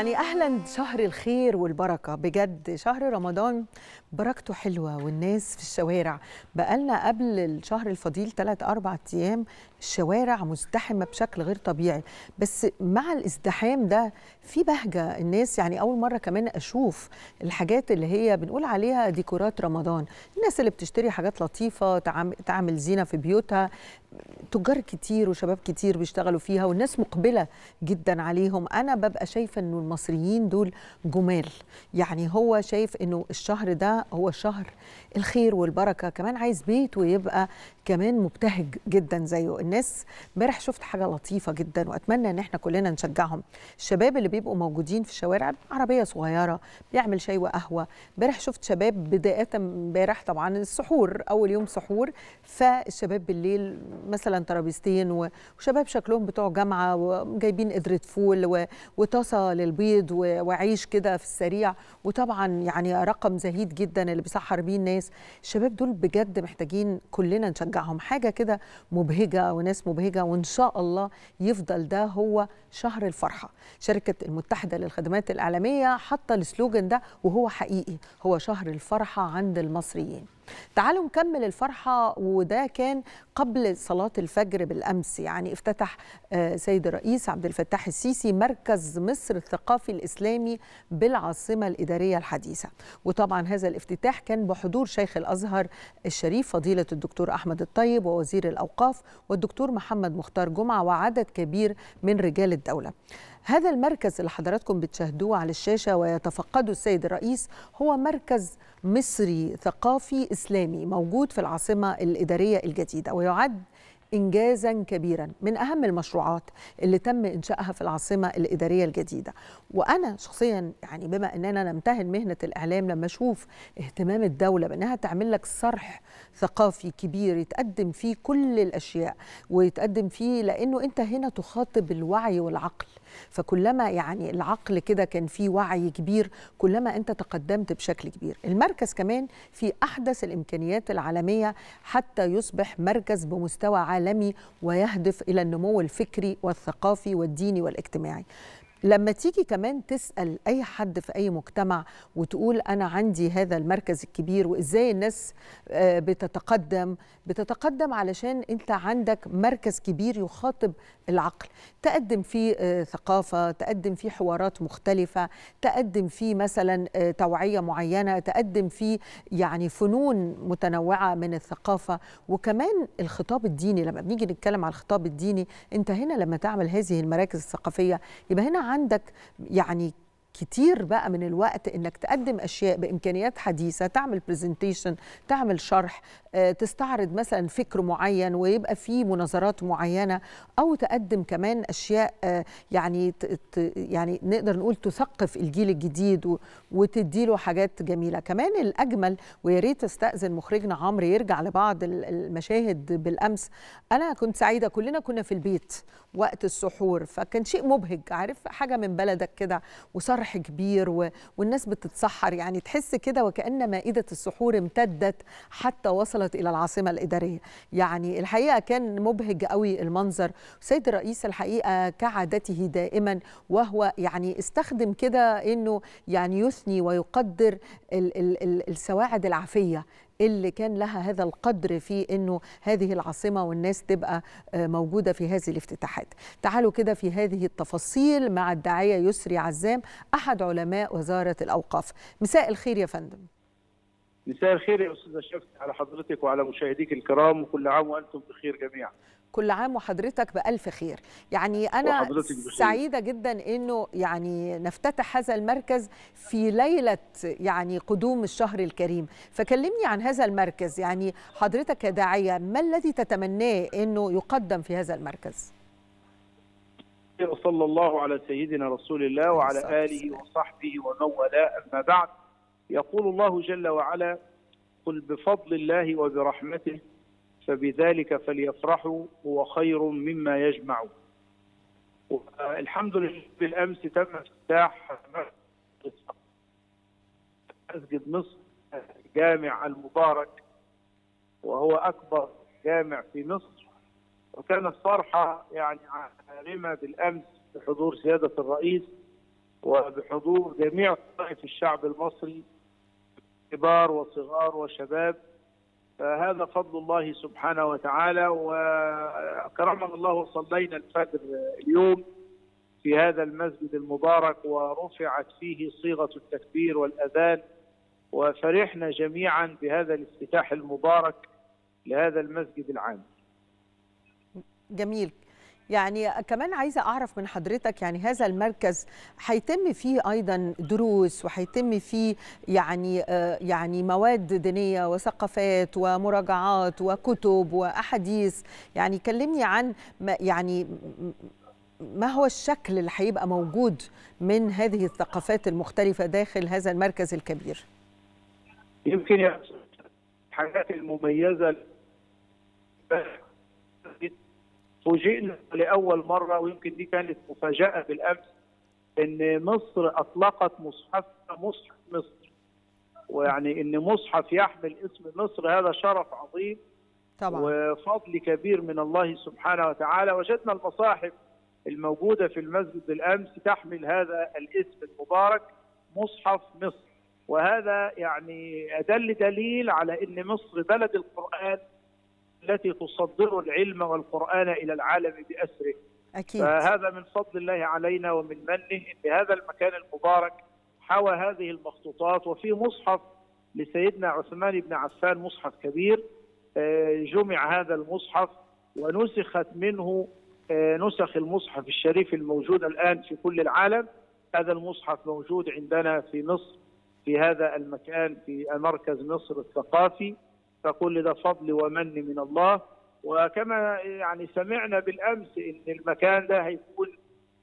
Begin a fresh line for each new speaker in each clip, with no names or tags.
يعني اهلا شهر الخير والبركه بجد شهر رمضان بركته حلوه والناس في الشوارع بقالنا قبل الشهر الفضيل ثلاث اربع ايام الشوارع مزدحمه بشكل غير طبيعي بس مع الازدحام ده في بهجه الناس يعني اول مره كمان اشوف الحاجات اللي هي بنقول عليها ديكورات رمضان الناس اللي بتشتري حاجات لطيفه تعمل زينه في بيوتها تجار كتير وشباب كتير بيشتغلوا فيها والناس مقبله جدا عليهم انا ببقى شايفه انه المصريين دول جمال يعني هو شايف انه الشهر ده هو شهر الخير والبركه كمان عايز بيته يبقى كمان مبتهج جدا زيه الناس امبارح شفت حاجه لطيفه جدا واتمنى ان احنا كلنا نشجعهم الشباب اللي بيبقوا موجودين في الشوارع عربيه صغيره بيعمل شاي وقهوه امبارح شفت شباب بدايه امبارح طبعا السحور اول يوم سحور فالشباب بالليل مثلا ترابيزتين وشباب شكلهم بتوع جامعه وجايبين قدره فول وطاسه للبيض وعيش كده في السريع وطبعا يعني رقم زهيد جدا اللي بيسحر بيه الناس الشباب دول بجد محتاجين كلنا نشجعهم حاجه كده مبهجه وناس مبهجه وان شاء الله يفضل ده هو شهر الفرحه شركه المتحده للخدمات الاعلاميه حاطه السلوجن ده وهو حقيقي هو شهر الفرحه عند المصريين تعالوا نكمل الفرحة وده كان قبل صلاة الفجر بالأمس يعني افتتح آه، سيد الرئيس عبد الفتاح السيسي مركز مصر الثقافي الإسلامي بالعاصمة الإدارية الحديثة وطبعا هذا الافتتاح كان بحضور شيخ الأزهر الشريف فضيلة الدكتور أحمد الطيب ووزير الأوقاف والدكتور محمد مختار جمعة وعدد كبير من رجال الدولة هذا المركز اللي حضراتكم بتشاهدوه على الشاشة ويتفقده السيد الرئيس هو مركز مصري ثقافي إسلامي موجود في العاصمة الإدارية الجديدة ويعد إنجازا كبيرا من أهم المشروعات اللي تم إنشائها في العاصمة الإدارية الجديدة وأنا شخصيا يعني بما أننا نمتهن مهنة الإعلام لما أشوف اهتمام الدولة بأنها تعمل لك صرح ثقافي كبير يتقدم فيه كل الأشياء ويتقدم فيه لأنه أنت هنا تخاطب الوعي والعقل فكلما يعني العقل كده كان فيه وعي كبير كلما انت تقدمت بشكل كبير المركز كمان في احدث الامكانيات العالميه حتى يصبح مركز بمستوى عالمي ويهدف الى النمو الفكري والثقافي والديني والاجتماعي لما تيجي كمان تسال اي حد في اي مجتمع وتقول انا عندي هذا المركز الكبير وازاي الناس آه، بتتقدم بتتقدم علشان انت عندك مركز كبير يخاطب العقل تقدم فيه آه، ثقافه تقدم فيه حوارات مختلفه تقدم فيه مثلا آه، توعيه معينه تقدم فيه يعني فنون متنوعه من الثقافه وكمان الخطاب الديني لما بنيجي نتكلم على الخطاب الديني انت هنا لما تعمل هذه المراكز الثقافيه يبقى هنا عندك يعني كتير بقى من الوقت انك تقدم اشياء بامكانيات حديثه تعمل برزنتيشن تعمل شرح آه، تستعرض مثلا فكر معين ويبقى فيه مناظرات معينه او تقدم كمان اشياء آه، يعني يعني نقدر نقول تثقف الجيل الجديد وتدي له حاجات جميله كمان الاجمل ويا ريت استاذن مخرجنا عمرو يرجع لبعض المشاهد بالامس انا كنت سعيده كلنا كنا في البيت وقت السحور فكان شيء مبهج عارف حاجه من بلدك كده وصرح كبير و... والناس بتتسحر يعني تحس كده وكأن مائده السحور امتدت حتى وصلت الى العاصمه الاداريه يعني الحقيقه كان مبهج قوي المنظر سيد الرئيس الحقيقه كعادته دائما وهو يعني استخدم كده انه يعني يثني ويقدر ال... ال... ال... السواعد العافيه اللي كان لها هذا القدر في انه هذه العاصمه والناس تبقى آه، موجوده في هذه الافتتاحات. تعالوا كده في هذه التفاصيل مع الداعيه يسري عزام احد علماء وزاره الاوقاف. مساء الخير يا فندم.
مساء الخير يا استاذه شفت على حضرتك وعلى مشاهديك الكرام وكل عام وانتم بخير جميعا.
كل عام وحضرتك بألف خير يعني أنا سعيدة جدا أنه يعني نفتتح هذا المركز في ليلة يعني قدوم الشهر الكريم فكلمني عن هذا المركز يعني حضرتك كداعية ما الذي تتمناه أنه يقدم في هذا المركز
وصلى الله على سيدنا رسول الله وعلى آله وصحبه ومن والاه أما بعد يقول الله جل وعلا قل بفضل الله وبرحمته فبذلك فليفرحوا هو خير مما يجمعوا الحمد لله بالامس تم افتتاح مسجد مصر الجامع المبارك وهو اكبر جامع في مصر وكانت فرحه يعني عارمه بالامس بحضور سياده الرئيس وبحضور جميع طائف الشعب المصري كبار وصغار وشباب فهذا فضل الله سبحانه وتعالى وكرمنا الله وصلينا الفجر اليوم في هذا المسجد المبارك ورفعت فيه صيغة التكبير والأذان وفرحنا جميعا بهذا الافتتاح المبارك لهذا المسجد العام
جميل يعني كمان عايزه اعرف من حضرتك يعني هذا المركز هيتم فيه ايضا دروس وهيتم فيه يعني آه، يعني مواد دينيه وثقافات ومراجعات وكتب واحاديث يعني كلمني عن ما يعني ما هو الشكل اللي هيبقى موجود من هذه الثقافات المختلفه داخل هذا المركز الكبير
يمكن الحاجات المميزه فوجئنا لاول مره ويمكن دي كانت مفاجاه بالامس ان مصر اطلقت مصحفها مصحف مصر ويعني ان مصحف يحمل اسم مصر هذا شرف عظيم طبعا. وفضل كبير من الله سبحانه وتعالى وجدنا المصاحف الموجوده في المسجد الامس تحمل هذا الاسم المبارك مصحف مصر وهذا يعني ادل دليل على ان مصر بلد القران التي تصدر العلم والقرآن إلى العالم بأسره
أكيد. فهذا
من فضل الله علينا ومن منه أن هذا المكان المبارك حوى هذه المخطوطات وفي مصحف لسيدنا عثمان بن عفان مصحف كبير آه، جمع هذا المصحف ونسخت منه آه، نسخ المصحف الشريف الموجود الآن في كل العالم هذا المصحف موجود عندنا في مصر في هذا المكان في مركز مصر الثقافي فكل ده فضل ومن من الله وكما يعني سمعنا بالامس ان المكان ده هيكون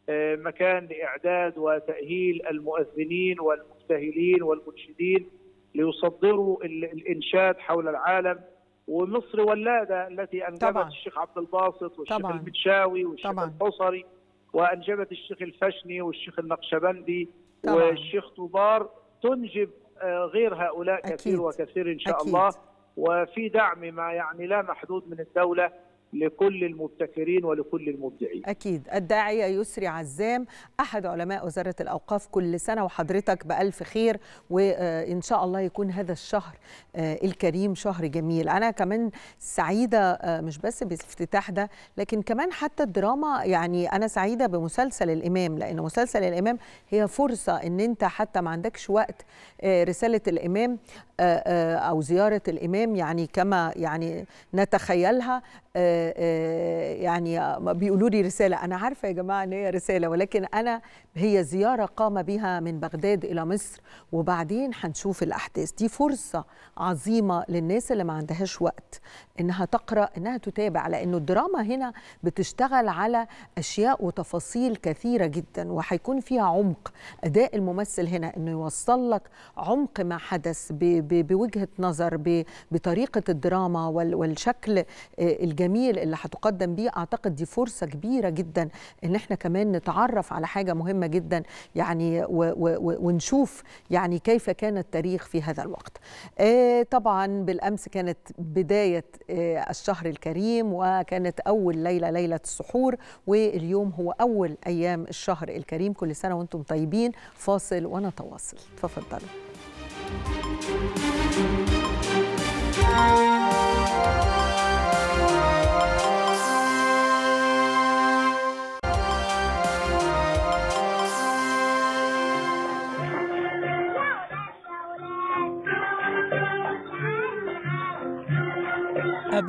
آه، مكان لاعداد وتاهيل المؤذنين والمبتهلين والمنشدين ليصدروا الانشاد حول العالم ومصر ولاده التي انجبت طبعا. الشيخ عبد الباسط والشيخ طبعا. المتشاوي والشيخ الحصري وانجبت الشيخ الفشني والشيخ النقشبندي
طبعا. والشيخ
طوبار تنجب آه، غير هؤلاء أكيد. كثير وكثير ان شاء أكيد. الله وفي دعم ما يعني لا محدود من الدولة لكل المبتكرين ولكل المبدعين
أكيد الداعية يسري عزام أحد علماء وزارة الأوقاف كل سنة وحضرتك بألف خير وإن شاء الله يكون هذا الشهر آه، الكريم شهر جميل أنا كمان سعيدة آه، مش بس بالافتتاح ده لكن كمان حتى الدراما يعني أنا سعيدة بمسلسل الإمام لأن مسلسل الإمام هي فرصة إن أنت حتى ما عندكش وقت آه، رسالة الإمام أو زيارة الإمام يعني كما يعني نتخيلها آه، آه، يعني بيقولوا لي رساله انا عارفه يا جماعه ان هي رساله ولكن انا هي زياره قام بها من بغداد الى مصر وبعدين هنشوف الاحداث دي فرصه عظيمه للناس اللي ما عندهاش وقت انها تقرا انها تتابع لانه الدراما هنا بتشتغل على اشياء وتفاصيل كثيره جدا وهيكون فيها عمق اداء الممثل هنا انه يوصل لك عمق ما حدث بوجهه نظر بطريقه الدراما والشكل آه، الجميل اللي هتقدم بيه اعتقد دي فرصه كبيره جدا ان احنا كمان نتعرف على حاجه مهمه جدا يعني ونشوف يعني كيف كان التاريخ في هذا الوقت آه، طبعا بالامس كانت بدايه آه، الشهر الكريم وكانت أول ليلة ليلة السحور واليوم هو أول أيام الشهر الكريم كل سنة وأنتم طيبين فاصل ونتواصل تفضلوا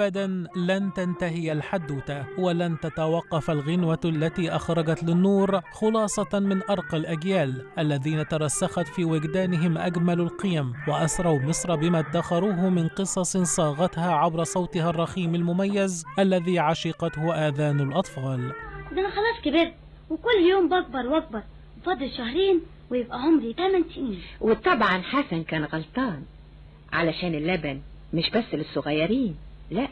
ابدا لن تنتهي الحدوته ولن تتوقف الغنوه التي اخرجت للنور خلاصه من ارقى الاجيال الذين ترسخت في وجدانهم اجمل القيم واسروا مصر بما ادخروه من قصص صاغتها عبر صوتها الرخيم المميز الذي عشقته اذان الاطفال
ده انا خلاص كبرت وكل يوم بكبر واكبر فاضل شهرين ويبقى عمري 8 سنين وطبعا حسن كان غلطان علشان اللبن مش بس للصغيرين لا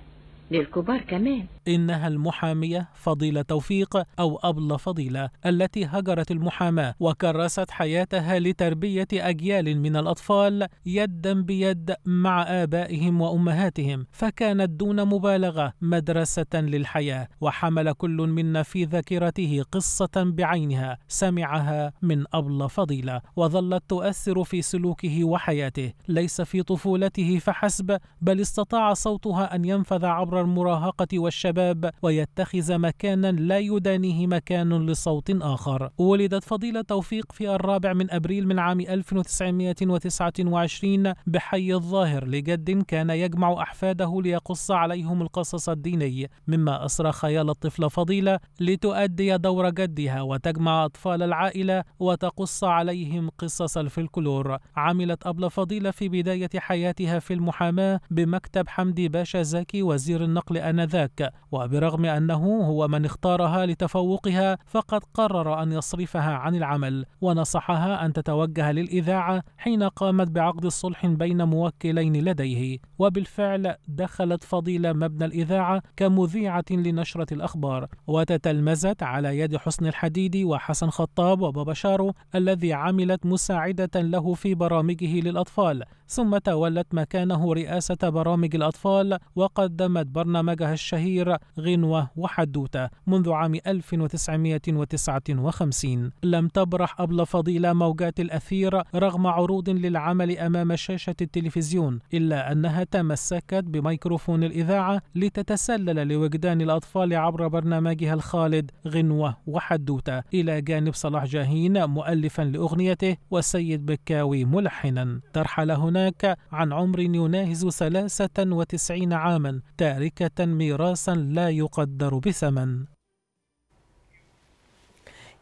للكبار
كمان إنها المحامية فضيلة توفيق أو أبل فضيلة التي هجرت المحاماة وكرست حياتها لتربية أجيال من الأطفال يدا بيد مع آبائهم وأمهاتهم فكانت دون مبالغة مدرسة للحياة وحمل كل منا في ذاكرته قصة بعينها سمعها من أبل فضيلة وظلت تؤثر في سلوكه وحياته ليس في طفولته فحسب بل استطاع صوتها أن ينفذ عبر المراهقة والشباب الشباب ويتخذ مكانا لا يدانيه مكان لصوت آخر ولدت فضيلة توفيق في الرابع من أبريل من عام 1929 بحي الظاهر لجد كان يجمع أحفاده ليقص عليهم القصص الديني مما أسرى خيال الطفلة فضيلة لتؤدي دور جدها وتجمع أطفال العائلة وتقص عليهم قصص الفلكلور عملت أبلة فضيلة في بداية حياتها في المحاماة بمكتب حمدي باشا زكي وزير النقل آنذاك وبرغم أنه هو من اختارها لتفوقها فقد قرر أن يصرفها عن العمل ونصحها أن تتوجه للإذاعة حين قامت بعقد الصلح بين موكلين لديه وبالفعل دخلت فضيلة مبنى الإذاعة كمذيعة لنشرة الأخبار وتتلمذت على يد حسن الحديدي وحسن خطاب وبابا شارو الذي عملت مساعدة له في برامجه للأطفال ثم تولت مكانه رئاسة برامج الأطفال وقدمت برنامجها الشهير غنوة وحدوتة منذ عام 1959 لم تبرح أبل فضيلة موجات الأثير رغم عروض للعمل أمام شاشة التلفزيون إلا أنها تمسكت بميكروفون الإذاعة لتتسلل لوجدان الأطفال عبر برنامجها الخالد غنوة وحدوتة إلى جانب صلاح جاهين مؤلفا لأغنيته وسيد بكاوي ملحنا ترحل هنا هناك عن عمر يناهز 93 عاما تاركة ميراثا لا يقدر بثمن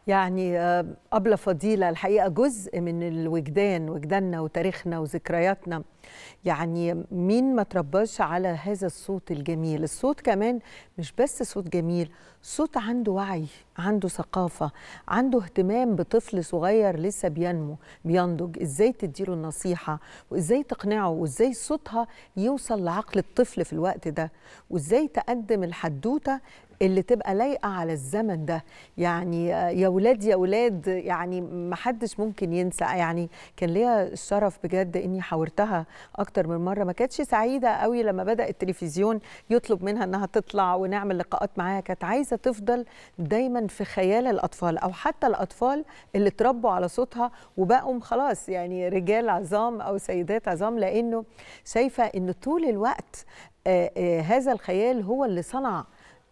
يعني قبل آه، فضيلة الحقيقة جزء من الوجدان وجداننا وتاريخنا وذكرياتنا يعني مين ما ترباش على هذا الصوت الجميل الصوت كمان مش بس صوت جميل صوت عنده وعي عنده ثقافة عنده اهتمام بطفل صغير لسه بينمو بينضج ازاي تديله النصيحة وازاي تقنعه وازاي صوتها يوصل لعقل الطفل في الوقت ده وازاي تقدم الحدوتة اللي تبقى لايقه على الزمن ده يعني آه، يا ولاد يا ولاد يعني ما حدش ممكن ينسى يعني كان ليا الشرف بجد اني حاورتها اكتر من مره ما كانتش سعيده قوي لما بدا التلفزيون يطلب منها انها تطلع ونعمل لقاءات معاها كانت عايزه تفضل دايما في خيال الاطفال او حتى الاطفال اللي اتربوا على صوتها وبقوا خلاص يعني رجال عظام او سيدات عظام لانه شايفه ان طول الوقت آآ آه، آآ آه، هذا الخيال هو اللي صنع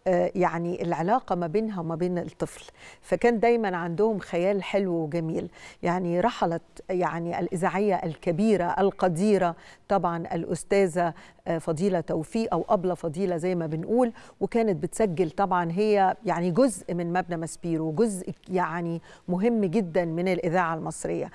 آه، يعني العلاقة ما بينها وما بين الطفل فكان دايما عندهم خيال حلو وجميل يعني رحلت يعني الإذاعية الكبيرة القديرة طبعا الأستاذة آه، فضيلة توفيق أو أبلة فضيلة زي ما بنقول وكانت بتسجل طبعا هي يعني جزء من مبنى ماسبيرو جزء يعني مهم جدا من الإذاعة المصرية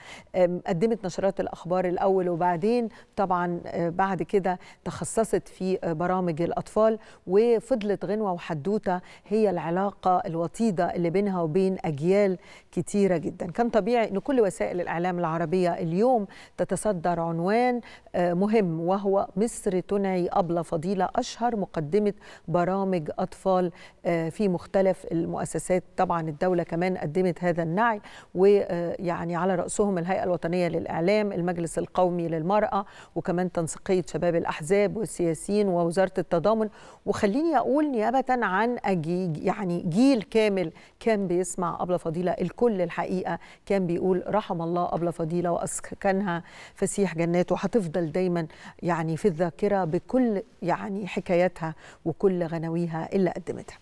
قدمت نشرات الأخبار الأول وبعدين طبعا آه، بعد كده تخصصت في برامج الأطفال وفضلت غنوة وحد الحدوته هي العلاقه الوطيده اللي بينها وبين اجيال كتيره جدا كان طبيعي ان كل وسائل الاعلام العربيه اليوم تتصدر عنوان آه، مهم وهو مصر تنعي ابله فضيله اشهر مقدمه برامج اطفال آه، في مختلف المؤسسات طبعا الدوله كمان قدمت هذا النعي ويعني آه، على راسهم الهيئه الوطنيه للاعلام المجلس القومي للمراه وكمان تنسيقيه شباب الاحزاب والسياسيين ووزاره التضامن وخليني اقول نيابه عن أجيج يعني جيل كامل كان بيسمع أبلة فضيلة الكل الحقيقة كان بيقول رحم الله أبلة فضيلة وأسكنها فسيح جناته هتفضل دايما يعني في الذاكرة بكل يعني حكاياتها وكل غناويها اللي قدمتها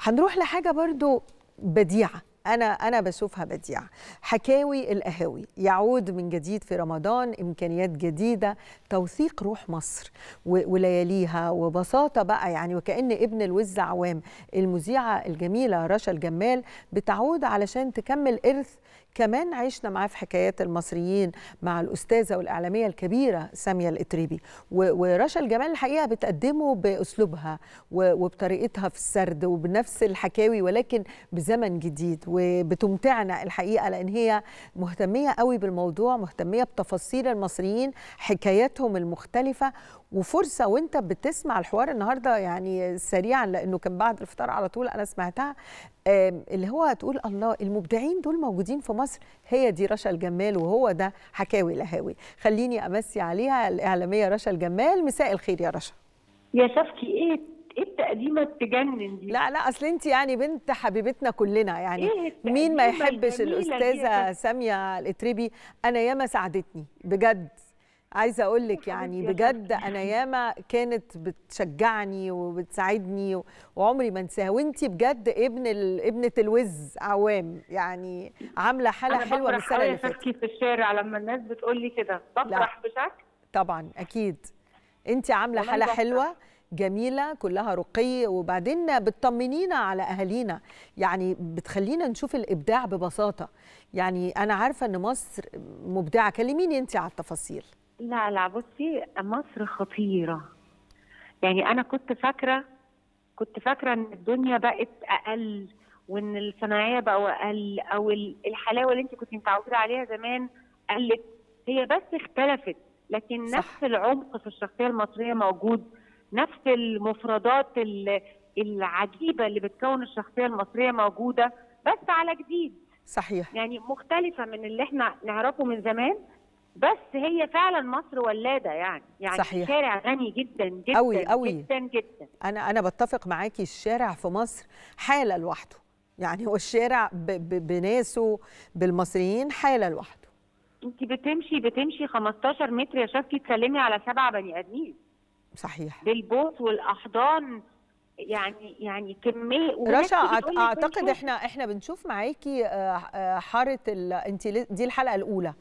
هنروح لحاجة برضو بديعة انا انا بشوفها بديعه حكاوي القهاوي يعود من جديد في رمضان امكانيات جديده توثيق روح مصر ولياليها وبساطه بقى يعني وكان ابن الوز عوام المذيعه الجميله رشا الجمال بتعود علشان تكمل ارث كمان عشنا معاه في حكايات المصريين مع الأستاذة والإعلامية الكبيرة سامية الإتريبي ورشا الجمال الحقيقة بتقدمه بأسلوبها وبطريقتها في السرد وبنفس الحكاوي ولكن بزمن جديد وبتمتعنا الحقيقة لأن هي مهتمية قوي بالموضوع مهتمية بتفاصيل المصريين حكاياتهم المختلفة وفرصه وانت بتسمع الحوار النهارده يعني سريعا لانه كان بعد الفطار على طول انا سمعتها اللي هو هتقول الله المبدعين دول موجودين في مصر هي دي رشا الجمال وهو ده حكاوي لهاوي خليني امسي عليها الاعلاميه رشا الجمال مساء الخير يا رشا يا
شفكي ايه ايه التقديمه بتجنن
دي لا لا اصل انت يعني بنت حبيبتنا كلنا يعني إيه مين ما يحبش الاستاذه ساميه الاتريبي انا ياما ساعدتني بجد عايزه اقول لك يعني بجد انا ياما كانت بتشجعني وبتساعدني وعمري ما انساها وانت بجد ابن ابنه الوز عوام يعني عامله حاله حلوه من السنه اللي فاتت
في الشارع لما الناس بتقول لي كده بفرح بشكل
طبعا اكيد انت عامله حاله حلوه جميله كلها رقي وبعدين بتطمنينا على اهالينا يعني بتخلينا نشوف الابداع ببساطه يعني انا عارفه ان مصر مبدعه كلميني انت على التفاصيل لا لا بصي مصر خطيرة
يعني أنا كنت فاكرة كنت فاكرة إن الدنيا بقت أقل وإن الصناعية بقوا أقل أو الحلاوة اللي أنت كنت متعودة عليها زمان قلت هي بس اختلفت لكن صح. نفس العمق في الشخصية المصرية موجود نفس المفردات العجيبة اللي بتكون الشخصية المصرية موجودة بس على جديد صحيح يعني مختلفة من اللي احنا نعرفه من زمان بس هي فعلا مصر ولاده يعني يعني صحيح. شارع غني جدا جدا أوي أوي. جدا جدا
انا انا بتفق معاكي الشارع في مصر حاله لوحده يعني هو الشارع ب ب بناسه بالمصريين حاله لوحده
انت بتمشي بتمشي 15 متر يا شفتي تسلمي على سبع بني ادمين صحيح بالبوس والاحضان يعني يعني كميه رشا اعتقد احنا
احنا بنشوف معاكي آه، آه، حاره ال... انت دي الحلقه الاولى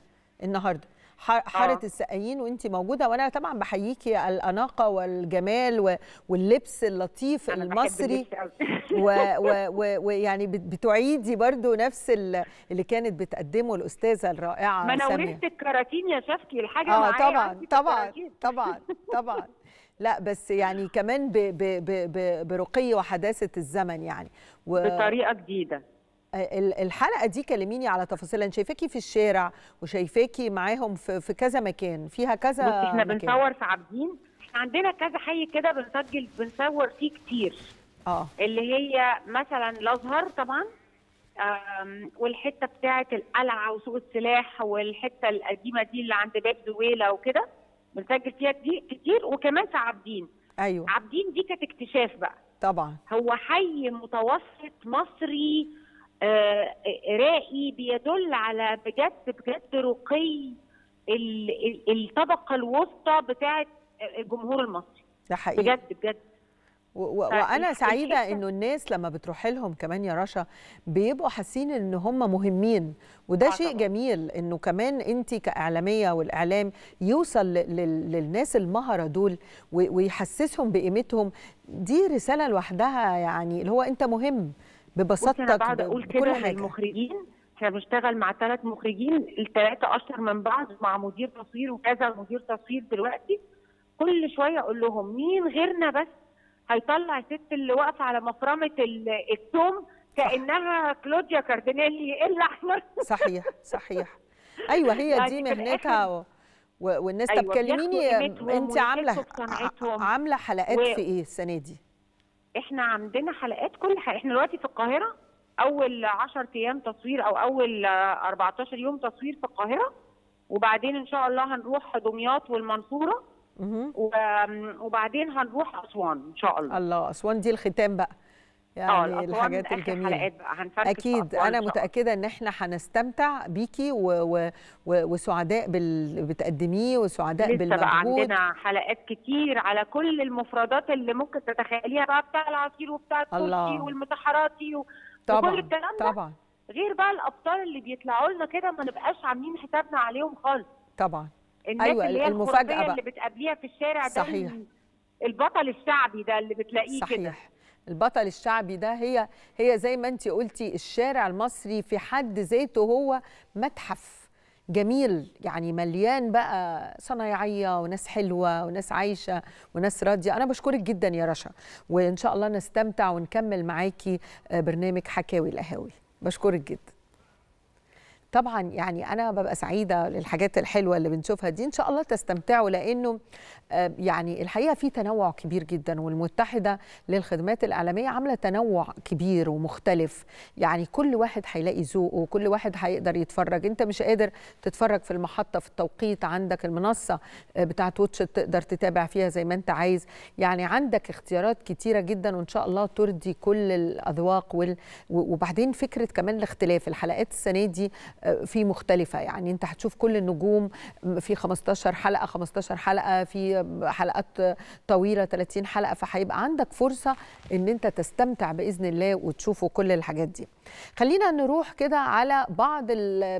النهارده آه. حاره السقايين وانت موجوده وانا طبعا بحييكي الاناقه والجمال واللبس اللطيف المصري ويعني بتعيدي برضو نفس اللي كانت بتقدمه الاستاذه الرائعه ما انا
الكراتين يا شفتي الحاجه اه طبعا طبعا
طبعا طبعا لا بس يعني كمان برقي وحداثه الزمن يعني و... بطريقه جديده الحلقه دي كلميني على تفاصيلها شايفاكي في الشارع وشايفاكي معاهم في, كذا مكان فيها كذا بصي احنا مكان. بنصور
في عابدين عندنا كذا حي كده بنسجل بنصور فيه كتير اه اللي هي مثلا الازهر طبعا والحته بتاعه القلعه وسوق السلاح والحته القديمه دي اللي عند باب دويله وكده بنسجل فيها كتير وكمان في عابدين ايوه عابدين دي كانت اكتشاف بقى طبعا هو حي متوسط مصري آه، راقي بيدل على بجد بجد رقي الطبقه الوسطى بتاعه الجمهور المصري ده حقيقي بجد بجد و... وانا سعيده انه
الناس لما بتروح لهم كمان يا رشا بيبقوا حاسين ان هم مهمين وده آه، شيء جميل انه كمان انت كاعلاميه والاعلام يوصل للناس المهره دول ويحسسهم بقيمتهم دي رساله لوحدها يعني اللي هو انت مهم ببساطتك انا بقعد اقول كده للمخرجين
احنا بنشتغل مع ثلاث مخرجين الثلاثه اشهر من بعض مع مدير تصوير وكذا مدير تصوير دلوقتي كل شويه اقول لهم مين غيرنا بس هيطلع الست اللي واقفه على مفرمه الثوم كانها كلوديا كاردينيلي إيه الاحمر صحيح
صحيح ايوه هي يعني دي مهنتها و... والناس أيوة طب كلميني انت عامله عامله حلقات و... في ايه السنه دي؟
احنا عندنا حلقات كل حلقة. احنا دلوقتي في القاهره اول 10 ايام تصوير او اول 14 يوم تصوير في القاهره وبعدين ان شاء الله هنروح دمياط والمنصوره
وبعدين هنروح اسوان ان شاء الله الله اسوان دي الختام بقى
يعني آه، الحاجات الجميله
اكيد انا متاكده ان احنا هنستمتع بيكي و... و... وسعداء بال... بتقدميه وسعداء لسه بالمجهود بقى عندنا
حلقات كتير على كل المفردات اللي ممكن تتخيليها بقى بتاع العصير وبتاع الكوتشي والمتحراتي و... طبعا وكل الكلام ده طبعا غير بقى الابطال اللي بيطلعوا لنا كده ما نبقاش عاملين حسابنا عليهم خالص
طبعا الناس أيوة اللي هي المفاجاه بقى. اللي
بتقابليها في الشارع صحيح. ده صحيح البطل الشعبي ده اللي بتلاقيه صحيح.
البطل الشعبي ده هي هي زي ما انت قلتي الشارع المصري في حد ذاته هو متحف جميل يعني مليان بقى صنايعيه وناس حلوه وناس عايشه وناس راضيه انا بشكرك جدا يا رشا وان شاء الله نستمتع ونكمل معاكي آه، برنامج حكاوي القهاوي بشكرك جدا طبعا يعني انا ببقى سعيده للحاجات الحلوه اللي بنشوفها دي ان شاء الله تستمتعوا لانه آه، يعني الحقيقه في تنوع كبير جدا والمتحده للخدمات الاعلاميه عامله تنوع كبير ومختلف يعني كل واحد هيلاقي ذوقه وكل واحد هيقدر يتفرج انت مش قادر تتفرج في المحطه في التوقيت عندك المنصه آه، بتاعه واتش تقدر تتابع فيها زي ما انت عايز يعني عندك اختيارات كتيره جدا وان شاء الله ترضي كل الاذواق وال... وبعدين فكره كمان الاختلاف الحلقات السنه دي في مختلفه يعني انت هتشوف كل النجوم في 15 حلقه 15 حلقه في حلقات طويله 30 حلقه فهيبقى عندك فرصه ان انت تستمتع باذن الله وتشوفوا كل الحاجات دي خلينا نروح كده على بعض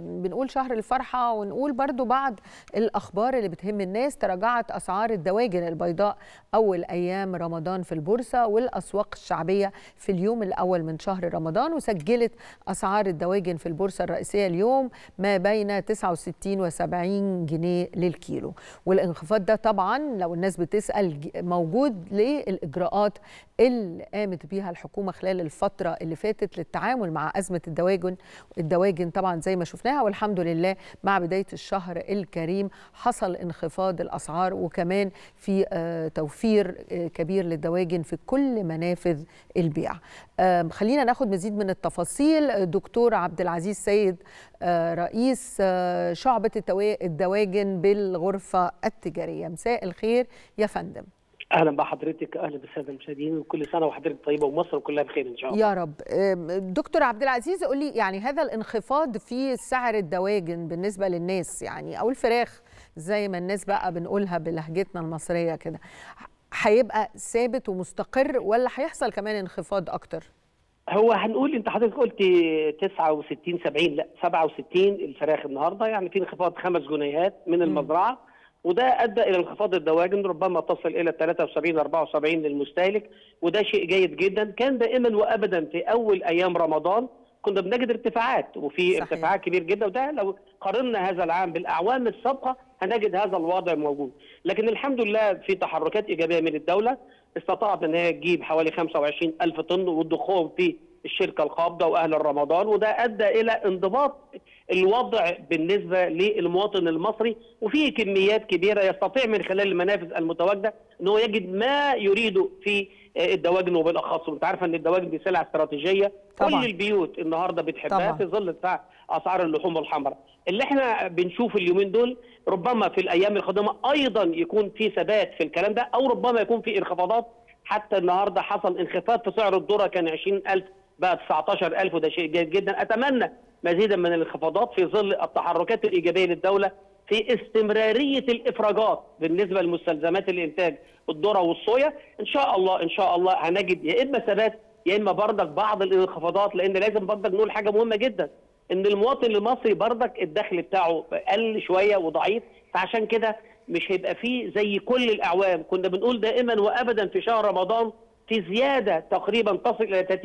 بنقول شهر الفرحه ونقول برضو بعض الاخبار اللي بتهم الناس تراجعت اسعار الدواجن البيضاء اول ايام رمضان في البورصه والاسواق الشعبيه في اليوم الاول من شهر رمضان وسجلت اسعار الدواجن في البورصه الرئيسيه اليوم اليوم ما بين 69 و70 جنيه للكيلو والانخفاض ده طبعا لو الناس بتسأل موجود للإجراءات اللي قامت بيها الحكومة خلال الفترة اللي فاتت للتعامل مع أزمة الدواجن الدواجن طبعا زي ما شفناها والحمد لله مع بداية الشهر الكريم حصل انخفاض الأسعار وكمان في آه، توفير آه، كبير للدواجن في كل منافذ البيع خلينا ناخد مزيد من التفاصيل دكتور عبد العزيز سيد آه، رئيس آه، شعبة الدواجن بالغرفة التجارية مساء الخير يا فندم
اهلا بحضرتك اهلا بالساده المشاهدين وكل سنه وحضرتك طيبه ومصر كلها بخير ان شاء الله يا رب
دكتور عبد العزيز قول لي يعني هذا الانخفاض في سعر الدواجن بالنسبه للناس يعني او الفراخ زي ما الناس بقى بنقولها بلهجتنا المصريه كده هيبقى ثابت ومستقر ولا هيحصل كمان انخفاض اكتر
هو هنقول انت حضرتك قلت 69 70 لا 67 الفراخ النهارده يعني في انخفاض خمس جنيهات من المزرعه وده ادى الى انخفاض الدواجن ربما تصل الى 73 74 للمستهلك وده شيء جيد جدا كان دائما وابدا في اول ايام رمضان كنا بنجد ارتفاعات وفي ارتفاعات كبير جدا وده لو قارنا هذا العام بالاعوام السابقه هنجد هذا الوضع موجود لكن الحمد لله في تحركات ايجابيه من الدوله استطاعت ان هي تجيب حوالي 25 الف طن والدخول في الشركه القابضه واهل رمضان وده ادى الى انضباط الوضع بالنسبه للمواطن المصري وفي كميات كبيره يستطيع من خلال المنافذ المتواجده ان هو يجد ما يريده في الدواجن وبالاخص وانت عارفه ان الدواجن دي سلعه استراتيجيه طبعا. كل البيوت النهارده بتحبها طبعا. في ظل اسعار اللحوم الحمراء اللي احنا بنشوف اليومين دول ربما في الايام القادمه ايضا يكون في ثبات في الكلام ده او ربما يكون في انخفاضات حتى النهارده حصل انخفاض في سعر الذره كان 20000 بقى 19000 وده شيء جيد جدا اتمنى مزيدا من الانخفاضات في ظل التحركات الايجابيه للدوله في استمراريه الافراجات بالنسبه لمستلزمات الانتاج الذره والصويا ان شاء الله ان شاء الله هنجد يا اما ثبات يا اما بردك بعض الانخفاضات لان لازم بردك نقول حاجه مهمه جدا ان المواطن المصري بردك الدخل بتاعه قل شويه وضعيف فعشان كده مش هيبقى فيه زي كل الاعوام كنا بنقول دائما وابدا في شهر رمضان في زياده تقريبا تصل الى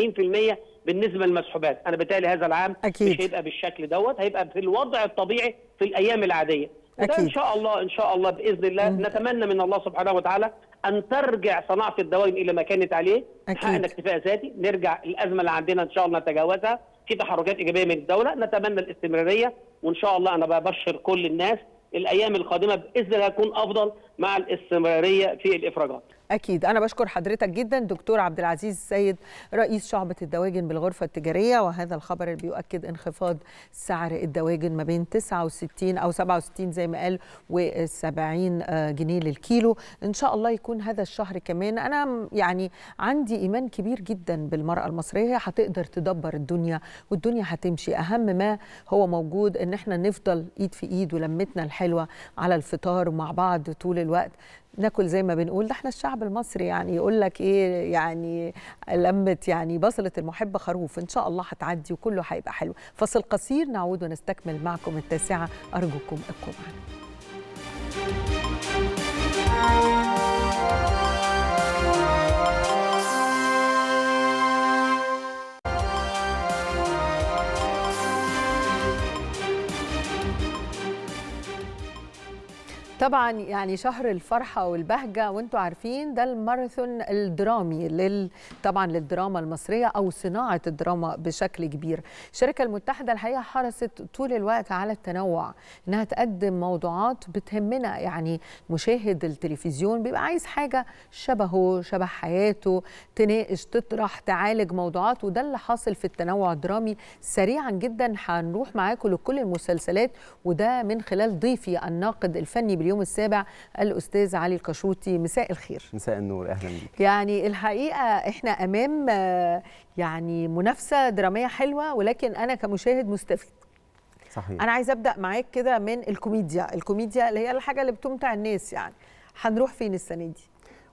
30% بالنسبه للمسحوبات انا بالتالي هذا العام أكيد. مش هيبقى بالشكل دوت هيبقى في الوضع الطبيعي في الايام العاديه أكيد. ان شاء الله ان شاء الله باذن الله م. نتمنى من الله سبحانه وتعالى ان ترجع صناعه الدواجن الى ما كانت عليه حقنا اكتفاء ذاتي نرجع الازمه اللي عندنا ان شاء الله نتجاوزها في تحركات ايجابيه من الدوله نتمنى الاستمراريه وان شاء الله انا ببشر كل الناس الايام القادمه باذن الله تكون افضل مع الاستمراريه في الافراجات
اكيد انا بشكر حضرتك جدا دكتور عبد العزيز السيد رئيس شعبه الدواجن بالغرفه التجاريه وهذا الخبر اللي بيؤكد انخفاض سعر الدواجن ما بين 69 او 67 زي ما قال و70 آه، جنيه للكيلو ان شاء الله يكون هذا الشهر كمان انا يعني عندي ايمان كبير جدا بالمراه المصريه هي هتقدر تدبر الدنيا والدنيا هتمشي اهم ما هو موجود ان احنا نفضل ايد في ايد ولمتنا الحلوه على الفطار ومع بعض طول الوقت ناكل زي ما بنقول ده احنا الشعب المصري يعني يقول لك ايه يعني لمت يعني بصله المحبه خروف ان شاء الله هتعدي وكله هيبقى حلو فصل قصير نعود ونستكمل معكم التاسعه ارجوكم ابقوا معنا طبعا يعني شهر الفرحه والبهجه وانتم عارفين ده الماراثون الدرامي لل طبعا للدراما المصريه او صناعه الدراما بشكل كبير الشركه المتحده الحقيقه حرصت طول الوقت على التنوع انها تقدم موضوعات بتهمنا يعني مشاهد التلفزيون بيبقى عايز حاجه شبهه شبه حياته تناقش تطرح تعالج موضوعات وده اللي حاصل في التنوع الدرامي سريعا جدا هنروح معاكم لكل المسلسلات وده من خلال ضيفي الناقد الفني اليوم السابع الاستاذ علي القشوطي مساء الخير مساء النور اهلا بيك يعني الحقيقه احنا امام آه، يعني منافسه دراميه حلوه ولكن انا كمشاهد مستفيد صحيح انا عايز ابدا معاك كده من الكوميديا الكوميديا اللي هي الحاجه اللي بتمتع الناس يعني هنروح فين السنه دي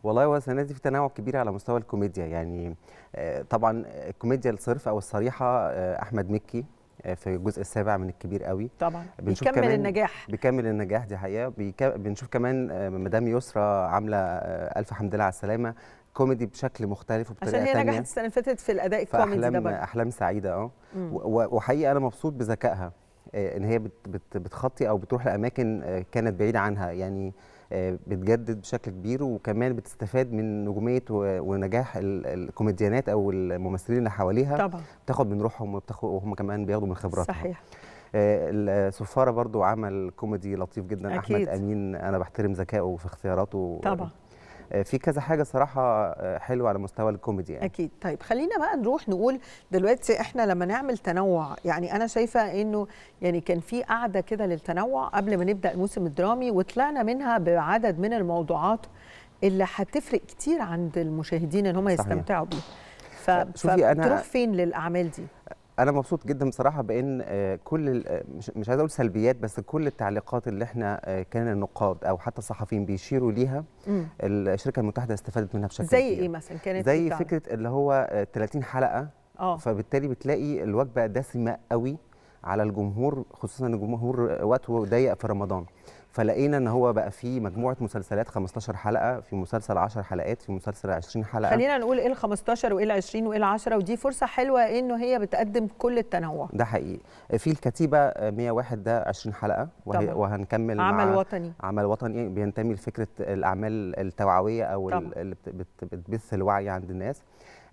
والله هو السنه دي في تنوع كبير على مستوى الكوميديا يعني آه، طبعا الكوميديا الصرف او الصريحه آه، احمد مكي آه، في الجزء السابع من الكبير قوي طبعا بنشوف بيكمل النجاح بيكمل النجاح دي حقيقه بنشوف كمان آه، مدام يسرى عامله آه، الف حمد لله على السلامه كوميدي بشكل مختلف وبطريقه ثانيه عشان هي نجحت السنه
اللي فاتت في الاداء الكوميدي ده بقى
احلام سعيده اه وحقيقه انا مبسوط بذكائها ان هي بتخطي او بتروح لاماكن كانت بعيده عنها يعني آه، بتجدد بشكل كبير وكمان بتستفاد من نجوميه ونجاح الكوميديانات او الممثلين اللي حواليها طبعا بتاخد من روحهم وهم كمان بياخدوا من خبراتهم صحيح آه، السفاره برضو عمل كوميدي لطيف جدا أكيد. احمد امين انا بحترم ذكائه في اختياراته طبعا آه، في كذا حاجه صراحه آه، حلوه على مستوى الكوميدي يعني.
اكيد طيب خلينا بقى نروح نقول دلوقتي احنا لما نعمل تنوع يعني انا شايفه انه يعني كان في قاعده كده للتنوع قبل ما نبدا الموسم الدرامي وطلعنا منها بعدد من الموضوعات اللي هتفرق كتير عند المشاهدين ان هم يستمتعوا بيها فبتروح فين للاعمال دي
انا مبسوط جدا بصراحه بان آه، كل آه، مش عايز اقول سلبيات بس كل التعليقات اللي احنا آه، كان النقاد او حتى الصحفيين بيشيروا ليها الشركه المتحده استفادت منها بشكل زي كبير.
ايه مثلا كانت زي فكره
اللي هو 30 حلقه أوه. فبالتالي بتلاقي الوجبه دسمه قوي على الجمهور خصوصا الجمهور وقته ضيق في رمضان فلقينا ان هو بقى في مجموعه مسلسلات 15 حلقه في مسلسل 10 حلقات في مسلسل 20 حلقه خلينا
نقول ايه ال 15 وايه ال 20 وايه ال 10 ودي فرصه حلوه انه هي بتقدم كل التنوع
ده حقيقي في الكتيبه 101 ده 20 حلقه وهي وهنكمل عمل مع وطني عمل وطني يعني بينتمي لفكره الاعمال التوعويه او طبعا. اللي بتبث الوعي عند الناس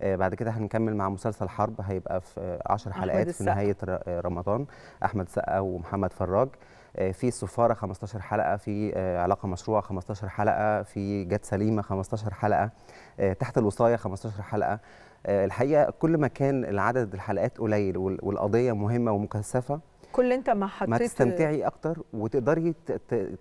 آه، بعد كده هنكمل مع مسلسل حرب هيبقى في 10 حلقات في نهايه رمضان احمد سقا ومحمد فراج آه، في السفاره 15 حلقه في آه، علاقه مشروع 15 حلقه في جد سليمه 15 حلقه آه، تحت الوصايه 15 حلقه الحقيقه كل ما كان العدد الحلقات قليل والقضيه مهمه ومكثفه
كل انت ما حطيت ما تستمتعي
اكتر وتقدري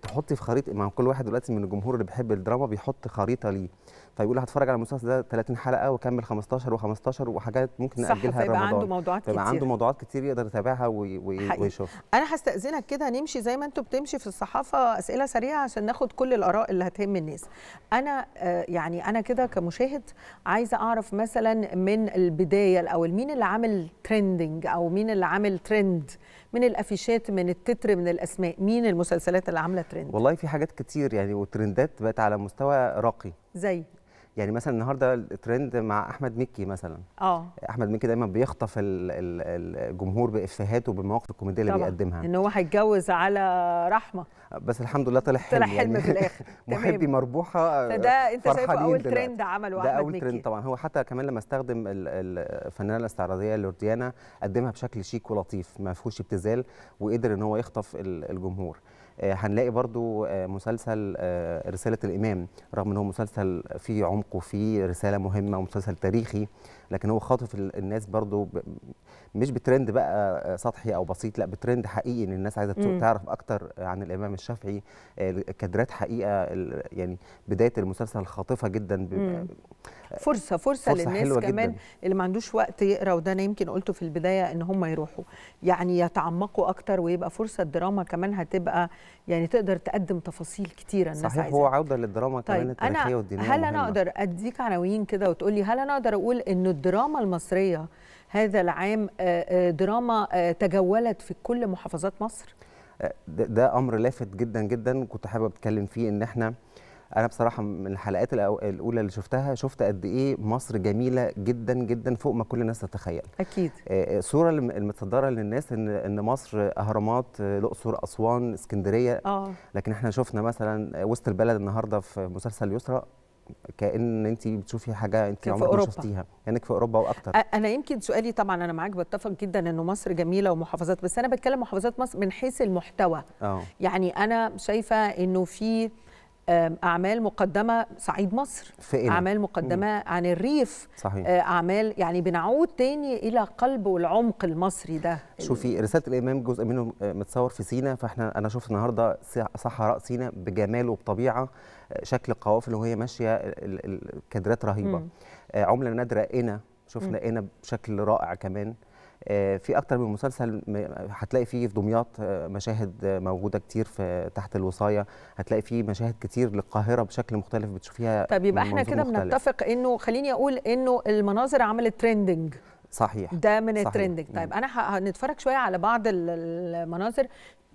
تحطي في خريطه مع كل واحد دلوقتي من الجمهور اللي بيحب الدراما بيحط خريطه ليه فيقول طيب هتفرج على المسلسل ده 30 حلقه واكمل 15 و15 وحاجات ممكن ناجلها صح فيبقى عنده موضوعات كتير فيبقى عنده موضوعات كتير يقدر يتابعها ويشوفها
انا هستاذنك كده نمشي زي ما انتم بتمشي في الصحافه اسئله سريعه عشان ناخد كل الاراء اللي هتهم الناس انا آه، يعني انا كده كمشاهد عايزه اعرف مثلا من البدايه او مين اللي عامل ترندنج او مين اللي عامل ترند من الافيشات من التتر من الاسماء مين المسلسلات اللي عامله ترند
والله في حاجات كتير يعني والترندات بقت على مستوى راقي زي يعني مثلا النهارده الترند مع احمد مكي مثلا اه احمد مكي دايما بيخطف الجمهور بافيهاته بالمواقف الكوميديه اللي بيقدمها ان
هو هيتجوز على رحمه
بس الحمد لله طلع حلم طلع حلم يعني في الاخر محبي مربوحه فده انت شايفه اول ترند عمله احمد مكي ده اول ترند طبعا هو حتى كمان لما استخدم الفنانه الاستعراضيه لورديانا قدمها بشكل شيك ولطيف ما فيهوش ابتذال وقدر ان هو يخطف الجمهور آه، هنلاقي برضو آه، مسلسل آه، رسالة الإمام رغم أنه مسلسل فيه عمق وفيه رسالة مهمة ومسلسل تاريخي لكن هو خاطف الناس برضو مش بترند بقى آه، سطحي او بسيط لا بترند حقيقي ان الناس عايزه تعرف اكتر عن الامام الشافعي آه، كادرات حقيقه يعني بدايه المسلسل خاطفه جدا آه،
فرصه فرصه, فرصة للناس كمان جداً. اللي ما عندوش وقت يقرا وده انا يمكن قلته في البدايه ان هم يروحوا يعني يتعمقوا اكتر ويبقى فرصه الدراما كمان هتبقى يعني تقدر تقدم تفاصيل كتيره الناس صحيح عايزة. هو
عوده للدراما طيب كمان
التاريخيه والدينيه هل انا اقدر اديك عناوين كده وتقول لي هل انا اقدر اقول ان الدراما المصريه هذا العام آه، آه، دراما آه، تجولت في كل محافظات مصر
ده امر لافت جدا جدا كنت حابب اتكلم فيه ان احنا انا بصراحه من الحلقات الاولى اللي شفتها شفت قد ايه مصر جميله جدا جدا فوق ما كل الناس تتخيل اكيد الصوره المتصدره للناس ان ان مصر اهرامات الاقصر اسوان اسكندريه آه. لكن احنا شفنا مثلا وسط البلد النهارده في مسلسل يسرى كان انت بتشوفي حاجه انت عمرك ما شفتيها يعني في اوروبا واكتر
انا يمكن سؤالي طبعا انا معاك بتفق جدا ان مصر جميله ومحافظات بس انا بتكلم محافظات مصر من حيث المحتوى أوه. يعني انا شايفه انه في اعمال مقدمه صعيد مصر فئلة. اعمال مقدمه مم. عن الريف صحيح. آه، اعمال يعني بنعود تاني الى قلب والعمق المصري ده
شوفي رساله الامام جزء منه آه، متصور في سينا فاحنا انا شفت النهارده صحراء سينا بجماله وبطبيعه آه، شكل القوافل وهي ماشيه الكادرات رهيبه مم. عمله نادره انا شفنا انا بشكل رائع كمان آه، في اكتر من مسلسل هتلاقي فيه في دمياط آه، مشاهد موجوده كتير في تحت الوصايه هتلاقي فيه مشاهد كتير للقاهره بشكل مختلف بتشوفيها طب يبقى احنا كده بنتفق
انه خليني اقول انه المناظر عملت ترندنج
صحيح ده من الترندنج طيب
انا هنتفرج شويه على بعض المناظر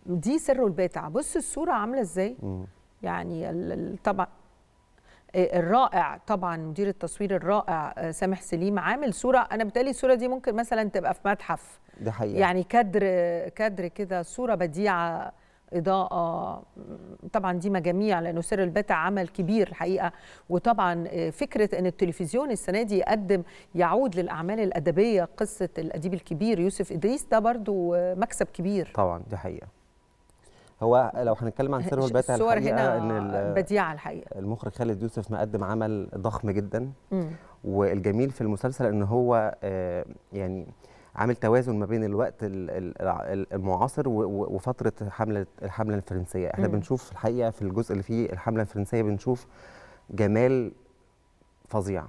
دي سر الباتع بص الصوره عامله ازاي يعني طبعا الرائع طبعا مدير التصوير الرائع آه، سامح سليم عامل صوره انا بتقلي الصوره دي ممكن مثلا تبقى في متحف
ده حقيقة. يعني
كادر كادر كده صوره بديعه اضاءه طبعا دي مجاميع لانه سر البتع عمل كبير الحقيقه وطبعا آه، فكره ان التلفزيون السنه دي يقدم يعود للاعمال الادبيه قصه الاديب الكبير يوسف ادريس ده برضو آه، مكسب كبير طبعا دي حقيقه
هو لو هنتكلم عن سيرفو البيت الصور هنا ان بديعه الحقيقه المخرج خالد يوسف مقدم عمل ضخم جدا مم. والجميل في المسلسل ان هو آه، يعني عامل توازن ما بين الوقت المعاصر وفتره حمله الحمله الفرنسيه احنا مم. بنشوف الحقيقه في الجزء اللي فيه الحمله الفرنسيه بنشوف جمال فظيع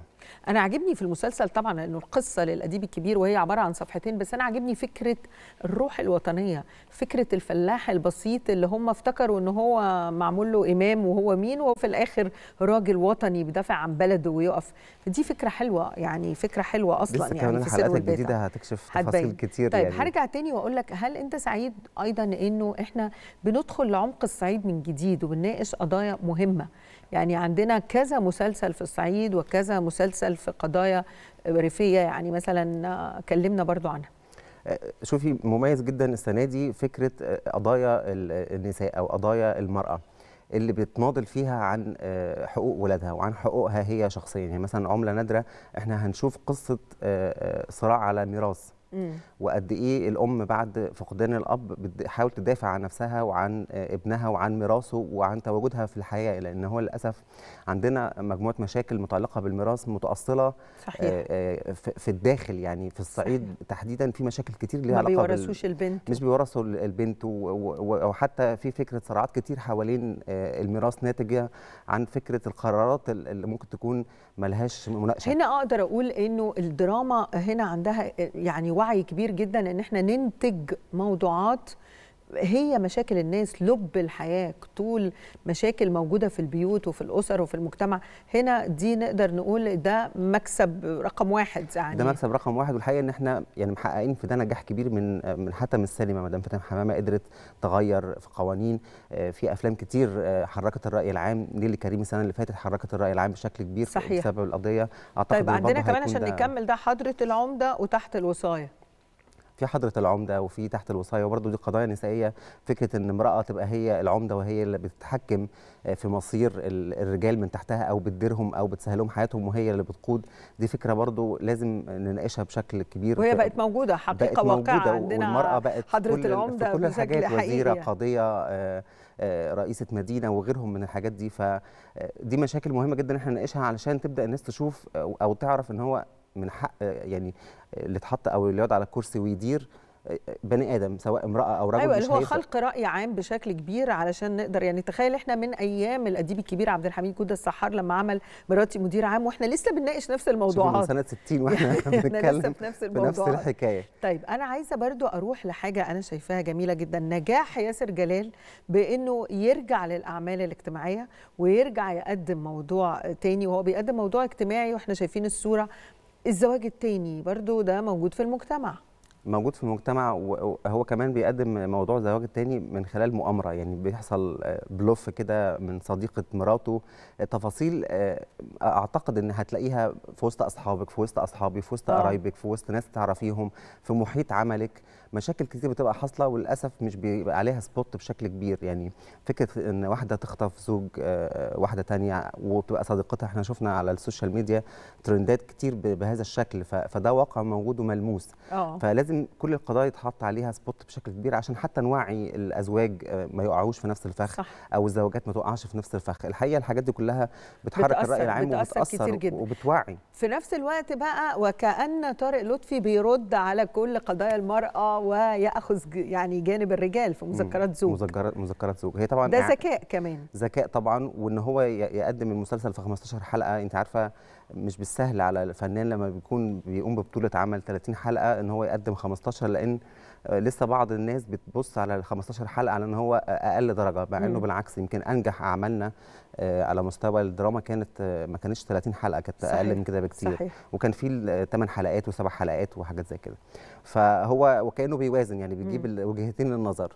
انا عاجبني في المسلسل طبعا انه القصه للاديب الكبير وهي عباره عن صفحتين بس انا عاجبني فكره الروح الوطنيه فكره الفلاح البسيط اللي هم افتكروا ان هو معمول له امام وهو مين وهو في الاخر راجل وطني بيدافع عن بلده ويقف دي فكره حلوه يعني فكره حلوه اصلا يعني كمان الحلقات الجديده هتكشف تفاصيل كتير طيب يعني. هرجع تاني واقول لك هل انت سعيد ايضا انه احنا بندخل لعمق الصعيد من جديد وبنناقش قضايا مهمه يعني عندنا كذا مسلسل في الصعيد وكذا مسلسل في قضايا ريفيه يعني مثلا كلمنا برضو عنها
أه، شوفي مميز جدا السنه دي فكره أه، قضايا النساء او قضايا المراه اللي بتناضل فيها عن أه، حقوق ولادها وعن حقوقها هي شخصيا يعني مثلا عمله نادره احنا هنشوف قصه صراع على ميراث وقد ايه الام بعد فقدان الاب بتحاول تدافع عن نفسها وعن آه، ابنها وعن ميراثه وعن تواجدها في الحياه لان هو للاسف عندنا مجموعه مشاكل متعلقه بالميراث متاصله صحيح. آه، آه، في الداخل يعني في الصعيد صحيح. تحديدا في مشاكل كتير ليها علاقه ما بيورثوش بال... البنت مش بيورثوا البنت وحتى في فكره صراعات كتير حوالين الميراث ناتجه عن فكره القرارات اللي ممكن تكون ملهاش مناقشه
هنا اقدر اقول انه الدراما هنا عندها يعني وعي كبير جدا ان احنا ننتج موضوعات هي مشاكل الناس لب الحياه طول مشاكل موجوده في البيوت وفي الاسر وفي المجتمع هنا دي نقدر نقول ده مكسب رقم واحد يعني ده مكسب
رقم واحد والحقيقه ان احنا يعني محققين في ده نجاح كبير من من حتى من السينما مدام فتن حمامه قدرت تغير في قوانين آه، في افلام كتير آه، حركت الراي العام نيلي كريم السنه اللي فاتت حركت الراي العام بشكل كبير صحيح. بسبب القضيه اعتقد طيب عندنا كمان عشان نكمل
ده حضره العمده وتحت الوصايه
في حضره العمده وفي تحت الوصايه وبرضه دي قضايا نسائيه فكره ان امراه تبقى هي العمده وهي اللي بتتحكم آه، في مصير الرجال من تحتها او بتديرهم او بتسهلهم حياتهم وهي اللي بتقود دي فكره برضه لازم نناقشها بشكل كبير وهي بقت موجوده حقيقه واقعه عندنا والمراه بقت حضره كل العمده في كل الحاجات وزيره قضيه آه، آه، رئيسه مدينه وغيرهم من الحاجات دي فدي مشاكل مهمه جدا احنا نناقشها علشان تبدا الناس تشوف او تعرف ان هو من حق يعني اللي اتحط او اللي يقعد على الكرسي ويدير بني ادم سواء امراه او رجل ايوه اللي هو هيفر. خلق
راي عام بشكل كبير علشان نقدر يعني تخيل احنا من ايام الاديب الكبير عبد الحميد جوده السحار لما عمل مراتي مدير عام واحنا لسه بنناقش نفس الموضوعات من سنه 60 واحنا يعني بنتكلم في نفس الموضوع بنفس الحكايه طيب انا عايزه برضو اروح لحاجه انا شايفاها جميله جدا نجاح ياسر جلال بانه يرجع للاعمال الاجتماعيه ويرجع يقدم موضوع تاني وهو بيقدم موضوع اجتماعي واحنا شايفين الصوره الزواج التاني برضو ده موجود في المجتمع
موجود في المجتمع وهو كمان بيقدم موضوع الزواج التاني من خلال مؤامرة يعني بيحصل آه، بلوف كده من صديقة مراته آه، تفاصيل آه، أعتقد إن هتلاقيها في وسط أصحابك في وسط أصحابي في وسط قرايبك في وسط ناس تعرفيهم في محيط عملك مشاكل كتير بتبقى حاصله وللاسف مش بيبقى عليها سبوت بشكل كبير يعني فكره ان واحده تخطف زوج آه، واحده تانية وبتبقى صديقتها احنا شفنا على السوشيال ميديا ترندات كتير بهذا الشكل فده واقع موجود وملموس أوه. فلازم كل القضايا يتحط عليها سبوت بشكل كبير عشان حتى نوعي الازواج آه، ما يقعوش في نفس الفخ صح. او الزوجات ما تقعش في نفس الفخ الحقيقه الحاجات دي كلها بتحرك الراي العام وبتاثر وبتوعي
في نفس الوقت بقى وكان طارق لطفي بيرد على كل قضايا المراه وياخذ يعني جانب الرجال في مذكرات
زوج مذكرات مذكرات زوج هي طبعا ده يعني
ذكاء كمان
ذكاء طبعا وان هو يقدم المسلسل في 15 حلقه انت عارفه مش بالسهل على الفنان لما بيكون بيقوم ببطوله عمل 30 حلقه ان هو يقدم 15 لان لسه بعض الناس بتبص على ال 15 حلقه على ان هو اقل درجه مع انه بالعكس يمكن انجح اعمالنا آه، على مستوى الدراما كانت آه، ما كانتش 30 حلقه كانت اقل من كده بكتير صحيح. وكان في 8 آه، حلقات و7 حلقات وحاجات زي كده فهو وكانه بيوازن يعني بيجيب وجهتين للنظر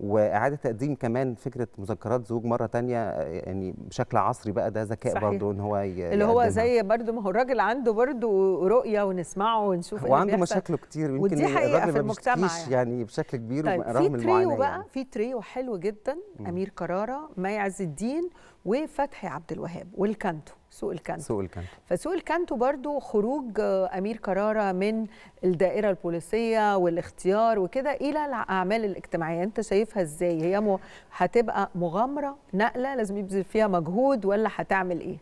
واعاده تقديم كمان فكره مذكرات زوج مره تانية يعني بشكل عصري بقى ده ذكاء برضه ان هو اللي هو زي
برضه ما هو الراجل عنده برضه رؤيه ونسمعه ونشوف إيه وعنده مشاكله كتير يمكن ودي حقيقه في المجتمع يعني.
يعني بشكل كبير طيب رغم في تريو بقى يعني.
في تريو حلو جدا امير كراره مي عز الدين وفتحي عبد الوهاب والكانتو سوق الكانتو سوق الكانتو فسوق الكانتو برضو خروج آه، امير كراره من الدائره البوليسيه والاختيار وكده الى الاعمال الاجتماعيه انت شايفها ازاي هي هتبقى مغامره نقله لازم يبذل فيها مجهود ولا هتعمل ايه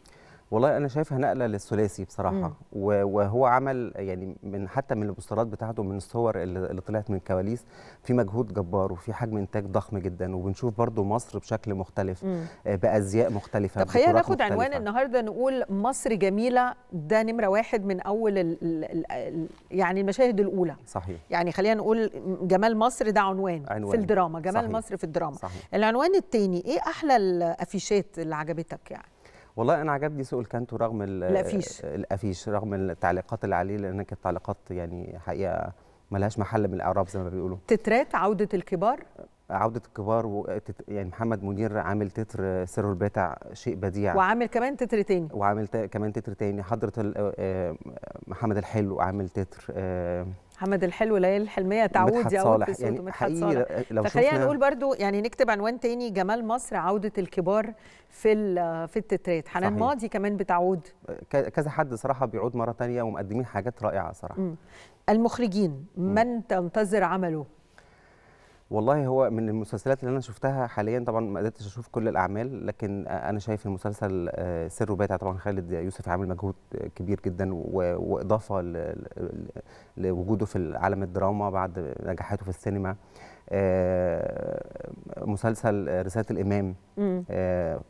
والله انا شايفها نقله للثلاثي بصراحه مم. وهو عمل يعني من حتى من البوسترات بتاعته من الصور اللي طلعت من الكواليس في مجهود جبار وفي حجم انتاج ضخم جدا وبنشوف برضو مصر بشكل مختلف مم. آه، بازياء مختلفه طب خلينا ناخد عنوان
النهارده نقول مصر جميله ده نمره واحد من اول ال ال الـ يعني المشاهد الاولى صحيح يعني خلينا نقول جمال مصر ده عنوان, عنوان. في الدراما جمال صحيح. مصر في الدراما صحيح. العنوان الثاني ايه احلى الافيشات اللي عجبتك يعني
والله انا عجبني سوق الكانتو رغم الافيش الافيش رغم التعليقات اللي عليه لان كانت تعليقات يعني حقيقه ملهاش محل من الاعراب زي ما بيقولوا
تترات عوده الكبار
عودة الكبار و... يعني محمد منير عامل تتر سر البتع شيء بديع
وعامل كمان تتر تاني
وعامل ت... كمان تتر تاني حضرة آه، آه، محمد الحلو عامل تتر آه،
محمد الحلو ليالي الحلميه تعود يا صالح يعني حقيقي لو فخلينا نقول برضو يعني نكتب عنوان تاني جمال مصر عوده الكبار في في التترات حنان ماضي كمان بتعود
كذا حد صراحه بيعود مره تانية ومقدمين حاجات رائعه صراحه
م. المخرجين من تنتظر عمله
والله هو من المسلسلات اللي انا شفتها حاليا طبعا ما قدرتش اشوف كل الاعمال لكن انا شايف المسلسل آه، سر وباتع طبعا خالد يوسف عامل مجهود كبير جدا واضافه لوجوده في عالم الدراما بعد نجاحاته في السينما آه، مسلسل رساله الامام آه،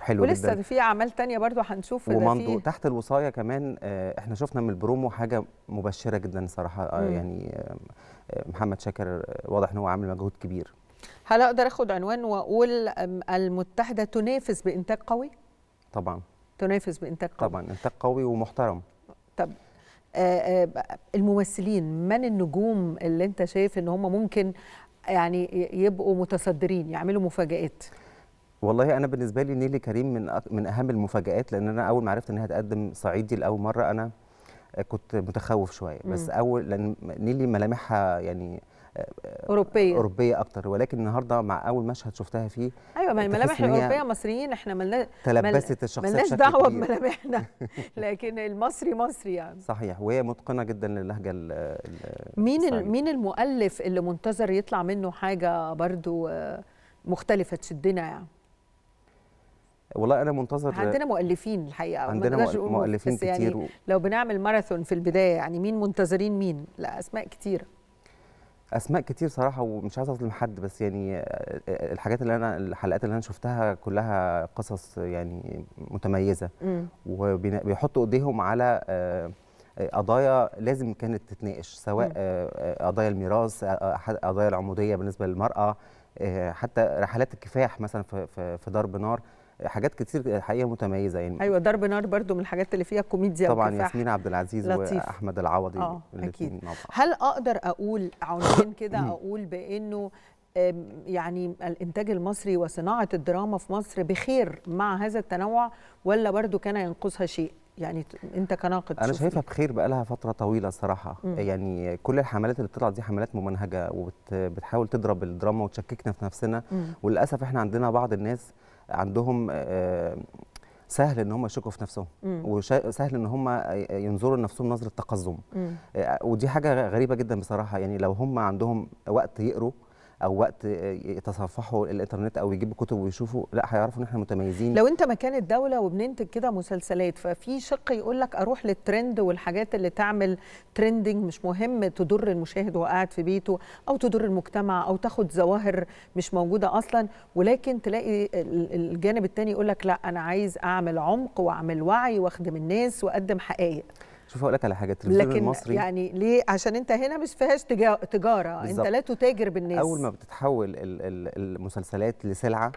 حلو ولسه جدا
في اعمال تانية برضو هنشوف ومنضو
تحت الوصايه كمان احنا شفنا من البرومو حاجه مبشره جدا صراحه يعني محمد شاكر واضح ان هو عامل مجهود كبير
هل اقدر اخد عنوان واقول المتحده تنافس بانتاج قوي
طبعا تنافس بانتاج قوي طبعا انتاج قوي ومحترم
طب آه، آه، الممثلين من النجوم اللي انت شايف ان هم ممكن يعني يبقوا متصدرين يعملوا مفاجآت
والله انا بالنسبه لي نيلي كريم من من اهم المفاجآت لان انا اول ما عرفت انها هتقدم صعيدي لاول مره انا آه، كنت متخوف شويه بس اول لان نيلي ملامحها يعني آه، آه، اوروبيه اوروبيه اكتر ولكن النهارده مع اول مشهد شفتها فيه
ايوه ما الملامح الاوروبيه مصريين احنا ملنا تلبست الشخصيه ملناش دعوه بملامحنا لكن المصري مصري يعني
صحيح وهي متقنه جدا للهجه ال مين
مين المؤلف اللي منتظر يطلع منه حاجه برضو مختلفه تشدنا يعني
والله انا منتظر عندنا
مؤلفين الحقيقه عندنا مؤلفين يعني كتير يعني و... لو بنعمل ماراثون في البدايه يعني مين منتظرين مين لا اسماء كتير
اسماء كتير صراحه ومش عايز اظلم حد بس يعني الحاجات اللي انا الحلقات اللي انا شفتها كلها قصص يعني متميزه وبيحطوا ايديهم على آه، آه، قضايا لازم كانت تتناقش سواء آه، قضايا الميراث قضايا العموديه بالنسبه للمراه حتى رحلات الكفاح مثلا في ضرب نار حاجات كتير الحقيقه متميزه يعني ايوه
ضرب نار برضو من الحاجات اللي فيها كوميديا طبعا ياسمين
عبد العزيز لطيف. واحمد العوضي اه اكيد
هل اقدر اقول عنوان كده اقول بانه يعني الانتاج المصري وصناعه الدراما في مصر بخير مع هذا التنوع ولا برضو كان ينقصها شيء يعني انت كناقد انا شايفها
بخير بقى لها فتره طويله صراحه مم. يعني كل الحملات اللي بتطلع دي حملات ممنهجه وبتحاول تضرب الدراما وتشككنا في نفسنا مم. وللاسف احنا عندنا بعض الناس عندهم آه، آه، سهل ان هم يشكوا في نفسهم وسهل ان هم ينظروا لنفسهم نظره تقزم آه، ودي حاجه غريبه جدا بصراحه يعني لو هم عندهم وقت يقروا او وقت يتصفحوا الانترنت او يجيبوا كتب ويشوفوا لا هيعرفوا ان احنا متميزين لو
انت مكان الدوله وبننتج كده مسلسلات ففي شق يقول لك اروح للترند والحاجات اللي تعمل ترندنج مش مهم تضر المشاهد وهو قاعد في بيته او تضر المجتمع او تاخد ظواهر مش موجوده اصلا ولكن تلاقي الجانب الثاني يقول لك لا انا عايز اعمل عمق واعمل وعي واخدم الناس واقدم حقائق
شوف هقول لك على حاجه التلفزيون لكن المصري يعني
ليه عشان انت هنا مش فيهاش تجاره بالزبط. انت لا تتاجر بالناس اول ما
بتتحول المسلسلات لسلعه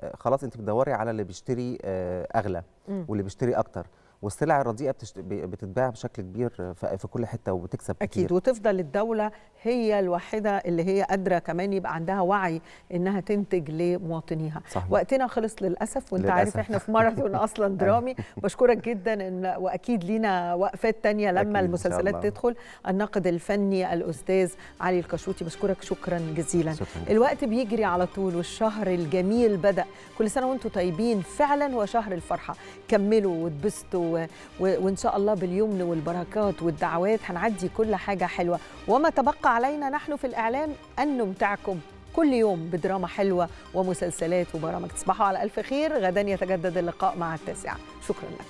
آه، خلاص انت بتدوري على اللي بيشتري آه، اغلى واللي بيشتري اكتر والسلع الرديئه بتشت... بتتباع بشكل كبير في كل حته وبتكسب أكيد كتير.
وتفضل الدوله هي الوحيده اللي هي قادره كمان يبقى عندها وعي انها تنتج لمواطنيها صحيح. وقتنا خلص للاسف وانت للأسف. عارف احنا في ماراثون اصلا أيوه. درامي بشكرك جدا إن واكيد لينا وقفات تانية لما المسلسلات تدخل الناقد الفني الاستاذ علي الكشوتي بشكرك شكرا جزيلا شكرا. الوقت بيجري على طول والشهر الجميل بدا كل سنه وانتم طيبين فعلا هو شهر الفرحه كملوا واتبسطوا وان شاء الله باليمن والبركات والدعوات هنعدي كل حاجه حلوه وما تبقى علينا نحن في الاعلام ان نمتعكم كل يوم بدراما حلوه ومسلسلات وبرامج تصبحوا على الف خير غدا يتجدد اللقاء مع التاسعه شكرا لكم